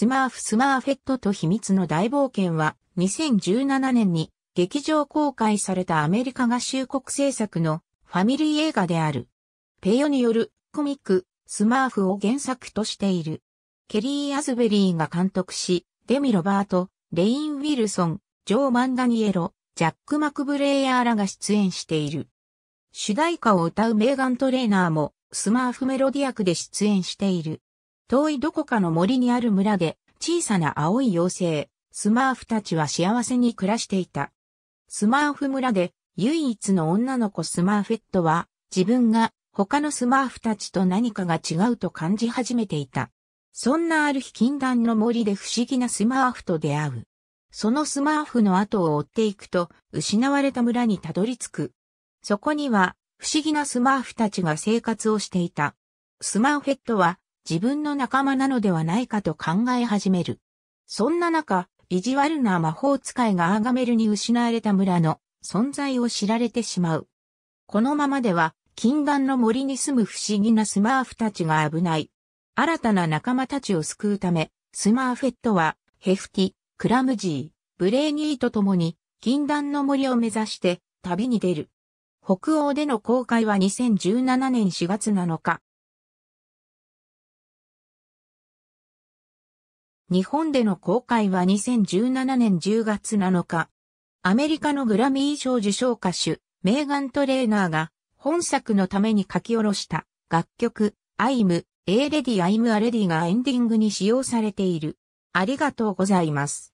スマーフ・スマーフェットと秘密の大冒険は、2017年に劇場公開されたアメリカ合衆国制作のファミリー映画である。ペヨによるコミック、スマーフを原作としている。ケリー・アズベリーが監督し、デミ・ロバート、レイン・ウィルソン、ジョー・マンダニエロ、ジャック・マクブレイヤーらが出演している。主題歌を歌うメーガン・トレーナーも、スマーフメロディアクで出演している。遠いどこかの森にある村で、小さな青い妖精、スマーフたちは幸せに暮らしていた。スマーフ村で、唯一の女の子スマーフェットは、自分が他のスマーフたちと何かが違うと感じ始めていた。そんなある日禁断の森で不思議なスマーフと出会う。そのスマーフの後を追っていくと、失われた村にたどり着く。そこには、不思議なスマーフたちが生活をしていた。スマーフェットは、自分の仲間なのではないかと考え始める。そんな中、意地悪な魔法使いがアーガメルに失われた村の存在を知られてしまう。このままでは禁断の森に住む不思議なスマーフたちが危ない。新たな仲間たちを救うため、スマーフェットは、ヘフティ、クラムジー、ブレーニーと共に、禁断の森を目指して、旅に出る。北欧での公開は2017年4月7日。日本での公開は2017年10月7日。アメリカのグラミー賞受賞歌手、メーガン・トレーナーが本作のために書き下ろした楽曲、I'm, A エー a d y I'm a アレ a d y がエンディングに使用されている。ありがとうございます。